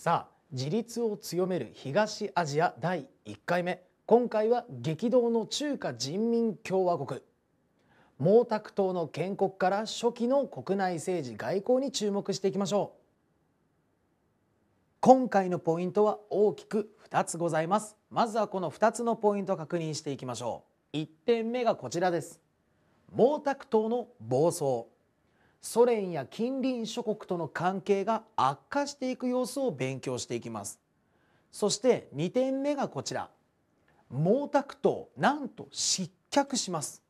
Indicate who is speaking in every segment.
Speaker 1: さあ自立を強める東アジア第1回目今回は激動の中華人民共和国毛沢東の建国から初期の国内政治外交に注目していきましょう今回のポイントは大きく2つございますまずはこの2つのポイントを確認していきましょう1点目がこちらです毛沢東の暴走ソ連や近隣諸国との関係が悪化していく様子を勉強していきますそして2点目がこちら毛沢東なんと失脚します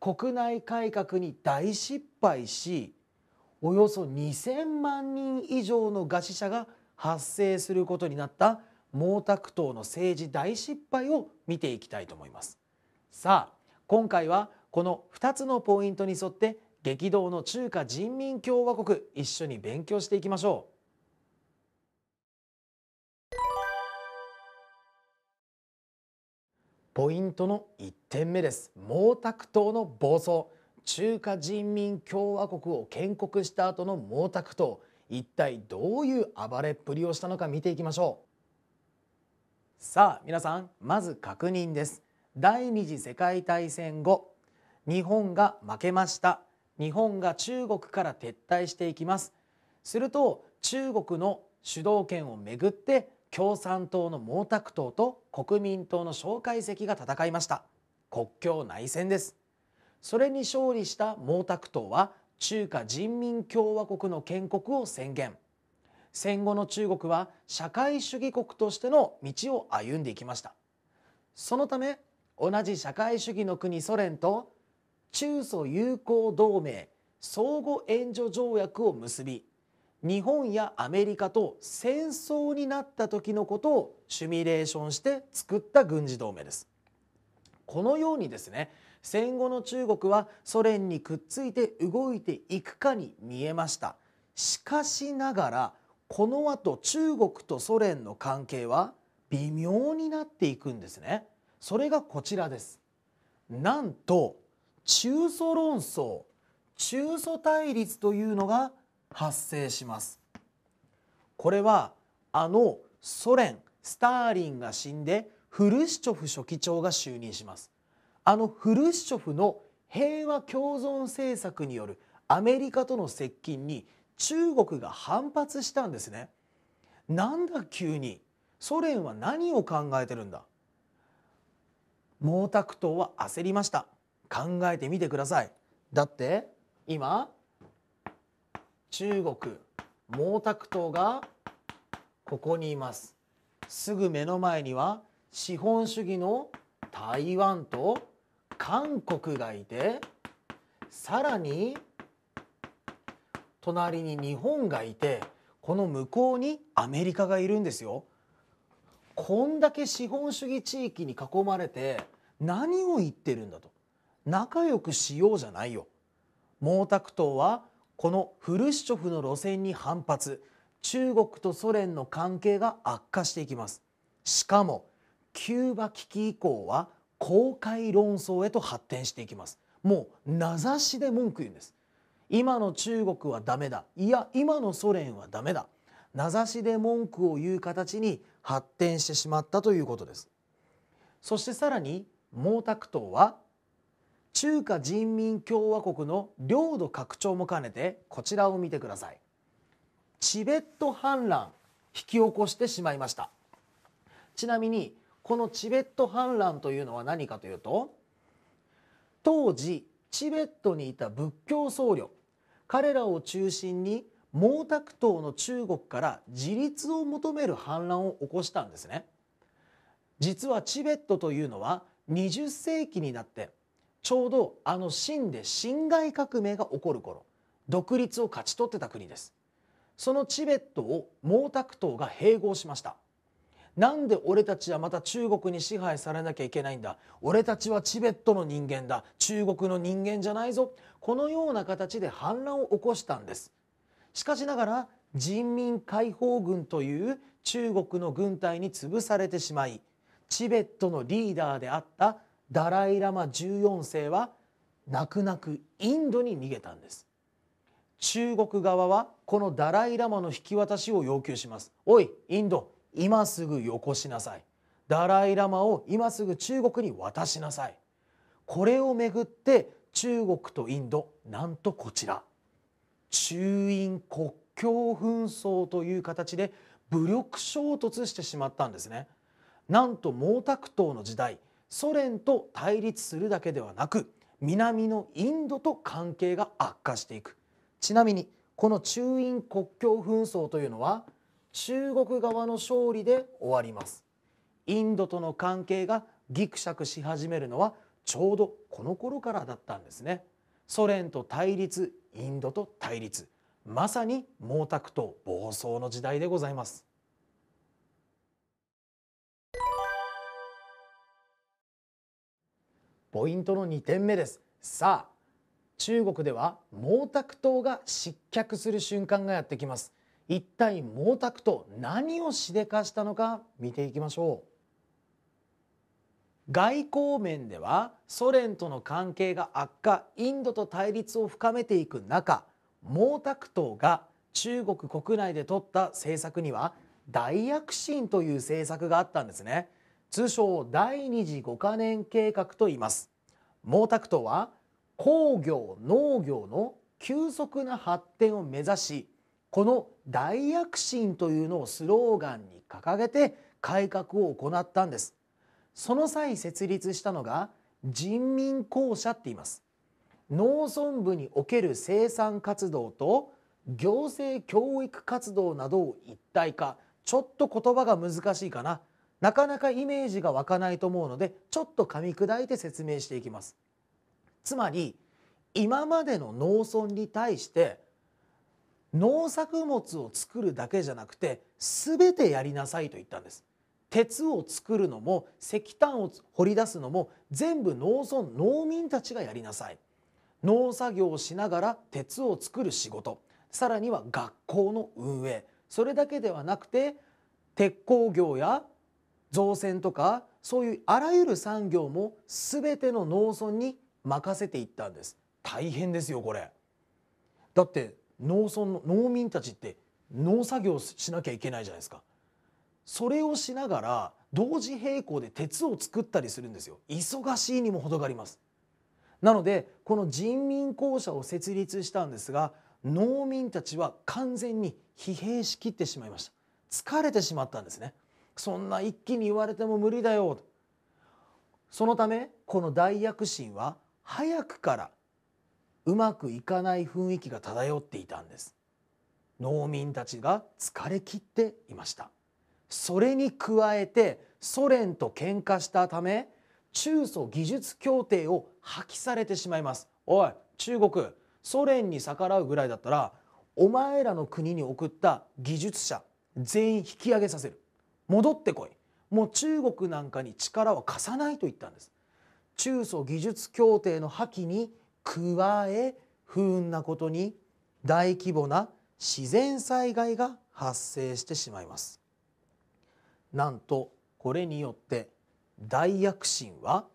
Speaker 1: 国内改革に大失敗しおよそ2,000万人以上の餓死者が発生することになった毛沢東の政治大失敗を見ていきたいと思いますさあ今回はこの2つのポイントに沿って激動の中華人民共和国一緒に勉強していきましょう。ポイントの1点目です毛沢東の暴走中華人民共和国を建国した後の毛沢東一体どういう暴れっぷりをしたのか見ていきましょうさあ皆さんまず確認です第二次世界大戦後日本が負けました日本が中国から撤退していきますすると中国の主導権をめぐって共産党の毛沢東と国民党の蒋介石が戦いました国境内戦ですそれに勝利した毛沢東は中華人民共和国の建国を宣言戦後の中国は社会主義国としての道を歩んでいきましたそのため同じ社会主義の国ソ連と中ソ友好同盟相互援助条約を結び日本やアメリカと戦争になった時のことをシミュレーションして作った軍事同盟です。このようにですね戦後の中国はソ連にくっついて動いていくかに見えましたしかしながらこの後中国とソ連の関係は微妙になっていくんですねそれがこちらですなんと中ソ論争中ソ対立というのが発生しますこれはあのソ連スターリンが死んでフルシチョフ書記長が就任しますあのフルシチョフの平和共存政策によるアメリカとの接近に中国が反発したんですねなんだ急にソ連は何を考えてるんだ毛沢東は焦りました考えてみてくださいだって今中国毛沢東がここにいますすぐ目の前には資本主義の台湾と韓国がいてさらに隣に日本がいてこの向こうにアメリカがいるんですよ。こんだけ資本主義地域に囲まれて何を言ってるんだと。仲良くしようじゃないよ毛沢東はこのフルシチョフの路線に反発中国とソ連の関係が悪化していきますしかもキューバ危機以降は公開論争へと発展していきますもう名指しで文句言うんです今の中国はダメだいや今のソ連はダメだ名指しで文句を言う形に発展してしまったということですそしてさらに毛沢東は中華人民共和国の領土拡張も兼ねてこちらを見てくださいチベット反乱引き起こしてしまいましたちなみにこのチベット反乱というのは何かというと当時チベットにいた仏教僧侶彼らを中心に毛沢東の中国から自立を求める反乱を起こしたんですね実はチベットというのは20世紀になってちょうどあの清で辛亥革命が起こる頃独立を勝ち取ってた国ですそのチベットを毛沢東が併合しましたなんで俺たちはまた中国に支配されなきゃいけないんだ俺たちはチベットの人間だ中国の人間じゃないぞこのような形で反乱を起こしたんですしかしながら人民解放軍という中国の軍隊に潰されてしまいチベットのリーダーであったダライ・ラマ14世は泣く泣くインドに逃げたんです中国側はこのダライ・ラマの引き渡しを要求しますおいインド今すぐよこしなさいダライ・ラマを今すぐ中国に渡しなさいこれをめぐって中国とインドなんとこちら中印国境紛争という形で武力衝突してしまったんですねなんと毛沢東の時代ソ連と対立するだけではなく南のインドと関係が悪化していくちなみにこの中印国境紛争というのは中国側の勝利で終わりますインドとの関係がギクシャクし始めるのはちょうどこの頃からだったんですねソ連と対立インドと対立まさに毛沢東暴走の時代でございますポイントの2点目ですさあ中国では毛沢東が失脚する瞬間がやってきます一体毛沢東何をしでかしたのか見ていきましょう外交面ではソ連との関係が悪化インドと対立を深めていく中毛沢東が中国国内で取った政策には大躍進という政策があったんですね。通称第二次五カ年計画と言います毛沢東は工業農業の急速な発展を目指しこの大躍進というのをスローガンに掲げて改革を行ったんですその際設立したのが人民公社って言います農村部における生産活動と行政教育活動などを一体化ちょっと言葉が難しいかななかなかイメージが湧かないと思うのでちょっと噛み砕いて説明していきますつまり今までの農村に対して農作物を作るだけじゃなくて全てやりなさいと言ったんです鉄を作るのも石炭を掘り出すのも全部農村農民たちがやりなさい農作業をしながら鉄を作る仕事さらには学校の運営それだけではなくて鉄鋼業や造船とかそういうあらゆる産業も全ての農村に任せていったんです大変ですよこれだって農村の農民たちって農作業しなきゃいけないじゃないですかそれをしながら同時並行で鉄を作ったりするんですよ忙しいにも程がありますなのでこの人民公社を設立したんですが農民たちは完全に疲弊しきってしまいました疲れてしまったんですねそんな一気に言われても無理だよそのためこの大躍進は早くからうまくいかない雰囲気が漂っていたんです農民たちが疲れ切っていましたそれに加えてソ連と喧嘩したため中ソ技術協定を破棄されてしまいますおい中国ソ連に逆らうぐらいだったらお前らの国に送った技術者全員引き上げさせる戻ってこいもう中国なんかに力は貸さないと言ったんです中ソ技術協定の破棄に加え不運なことに大規模な自然災害が発生してしまいますなんとこれによって大躍進は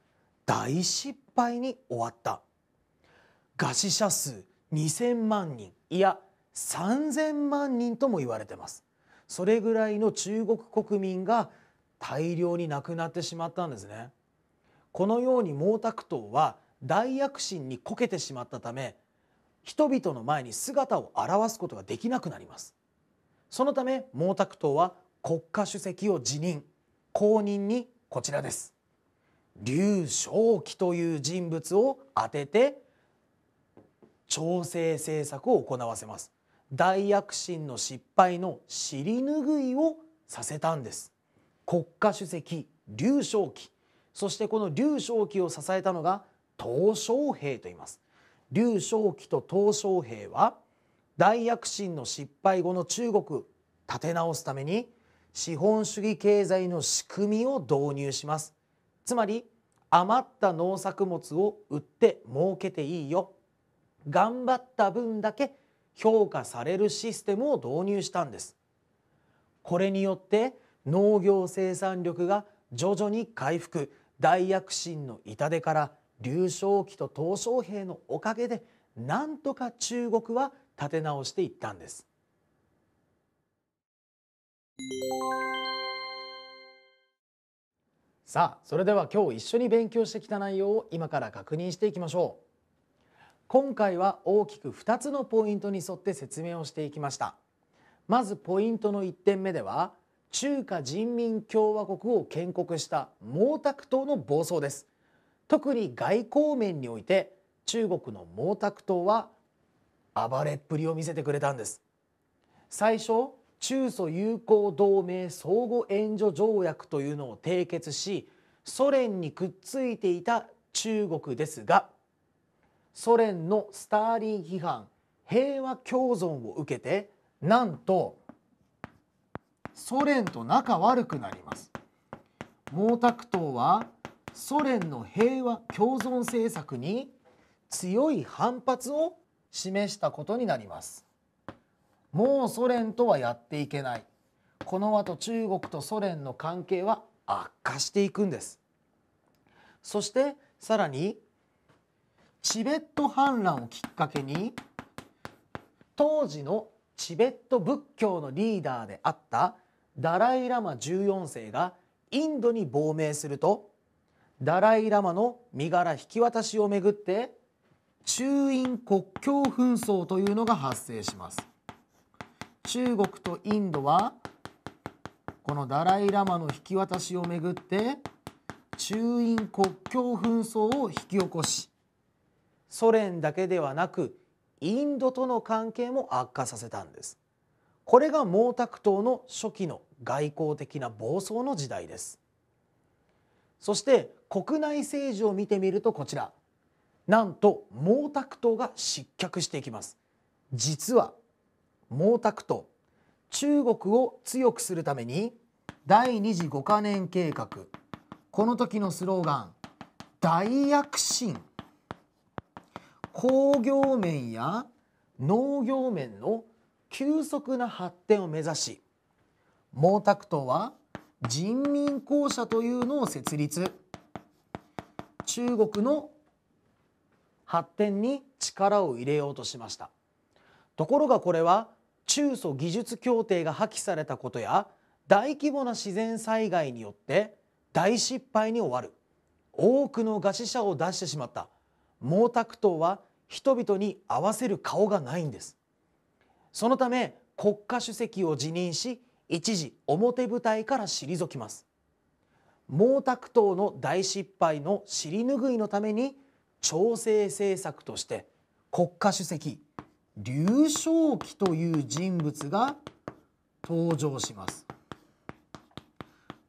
Speaker 1: 大失敗に終わった餓死者数2000万人いや3000万人とも言われてますそれぐらいの中国国民が大量に亡くなってしまったんですねこのように毛沢東は大躍進にこけてしまったため人々の前に姿を現すことができなくなりますそのため毛沢東は国家主席を辞任後任にこちらです劉少奇という人物を当てて調整政策を行わせます大躍進の失敗の尻拭いをさせたんです国家主席劉少奇そしてこの劉少奇を支えたのが鄧小平と言います劉少奇と鄧小平は大躍進の失敗後の中国立て直すために資本主義経済の仕組みを導入しますつまり余った農作物を売って儲けていいよ頑張った分だけ評価されるシステムを導入したんですこれによって農業生産力が徐々に回復大躍進の痛手から劉少奇と鄧小平のおかげでなんとか中国は立て直していったんですさあそれでは今日一緒に勉強してきた内容を今から確認していきましょう今回は大きく2つのポイントに沿って説明をしていきましたまずポイントの1点目では中華人民共和国を建国した毛沢東の暴走です特に外交面において中国の毛沢東は暴れっぷりを見せてくれたんです最初中ソ友好同盟相互援助条約というのを締結しソ連にくっついていた中国ですがソ連のスターリン批判平和共存を受けてなんとソ連と仲悪くなります毛沢東はソ連の平和共存政策に強い反発を示したことになりますもうソ連とはやっていけないこの後中国とソ連の関係は悪化していくんですそしてさらにチベット反乱をきっかけに当時のチベット仏教のリーダーであったダライ・ラマ14世がインドに亡命するとダライ・ラマの身柄引き渡しをめぐって中印国境紛争というのが発生します中国とインドはこのダライ・ラマの引き渡しをめぐって中印国境紛争を引き起こしソ連だけではなくインドとの関係も悪化させたんですこれが毛沢東の初期の外交的な暴走の時代ですそして国内政治を見てみるとこちらなんと毛沢東が失脚していきます実は毛沢東中国を強くするために第二次五カ年計画この時のスローガン大躍進工業面や農業面の急速な発展を目指し毛沢東は人民公社というのを設立中国の発展に力を入れようとしましたところがこれは中ソ技術協定が破棄されたことや大規模な自然災害によって大失敗に終わる多くの餓死者を出してしまった毛沢東は人々に合わせる顔がないんですそのため国家主席を辞任し一時表舞台から退きます毛沢東の大失敗の尻拭いのために調整政策として国家主席劉少奇という人物が登場します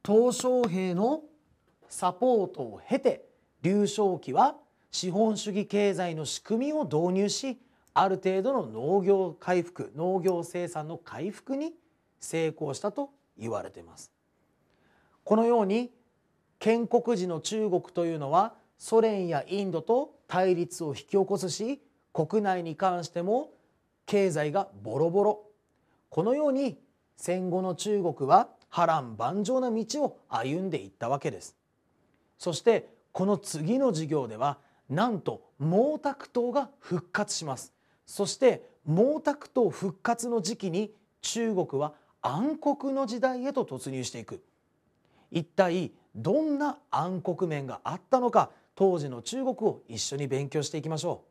Speaker 1: 鄧小平のサポートを経て劉少奇は資本主義経済の仕組みを導入しある程度の農業回復農業生産の回復に成功したと言われていますこのように建国時の中国というのはソ連やインドと対立を引き起こすし国内に関しても経済がボロボロこのように戦後の中国は波乱万丈な道を歩んでいったわけですそしてこの次の授業ではなんと毛沢東が復活しますそして毛沢東復活の時期に中国は暗黒の時代へと突入していく一体どんな暗黒面があったのか当時の中国を一緒に勉強していきましょう。